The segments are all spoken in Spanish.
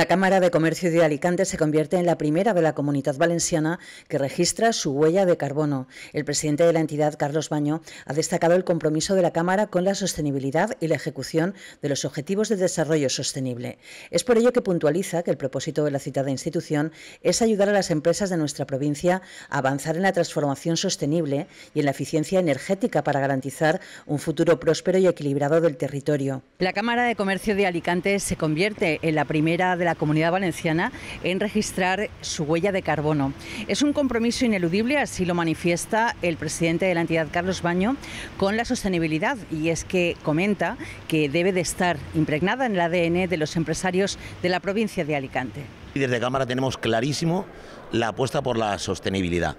La Cámara de Comercio de Alicante se convierte en la primera de la comunidad valenciana que registra su huella de carbono. El presidente de la entidad, Carlos Baño, ha destacado el compromiso de la Cámara con la sostenibilidad y la ejecución de los Objetivos de Desarrollo Sostenible. Es por ello que puntualiza que el propósito de la citada institución es ayudar a las empresas de nuestra provincia a avanzar en la transformación sostenible y en la eficiencia energética para garantizar un futuro próspero y equilibrado del territorio. La Cámara de Comercio de Alicante se convierte en la primera de la la Comunidad Valenciana en registrar su huella de carbono. Es un compromiso ineludible, así lo manifiesta el presidente de la entidad, Carlos Baño, con la sostenibilidad y es que comenta que debe de estar impregnada en el ADN de los empresarios de la provincia de Alicante. Y desde Cámara tenemos clarísimo la apuesta por la sostenibilidad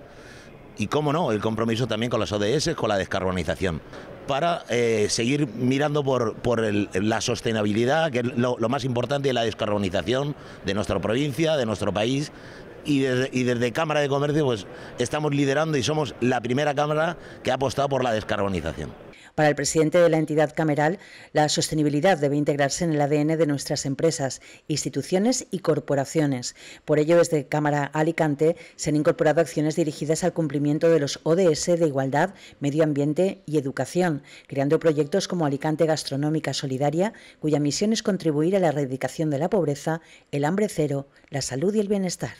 y, cómo no, el compromiso también con las ODS, con la descarbonización, para eh, seguir mirando por, la sostenibilidad, que es lo, más importante de la descarbonización de nuestra provincia, de nuestro país, y desde, Cámara de Comercio pues estamos liderando y somos la primera Cámara que ha apostado por la descarbonización. Para el presidente de la entidad cameral, la sostenibilidad debe integrarse en el ADN de nuestras empresas, instituciones y corporaciones. Por ello, desde Cámara Alicante se han incorporado acciones dirigidas al cumplimiento de los ODS de igualdad, medio ambiente y educación, creando proyectos como Alicante Gastronómica Solidaria, cuya misión es contribuir a la erradicación de la pobreza, el hambre cero, la salud y el bienestar.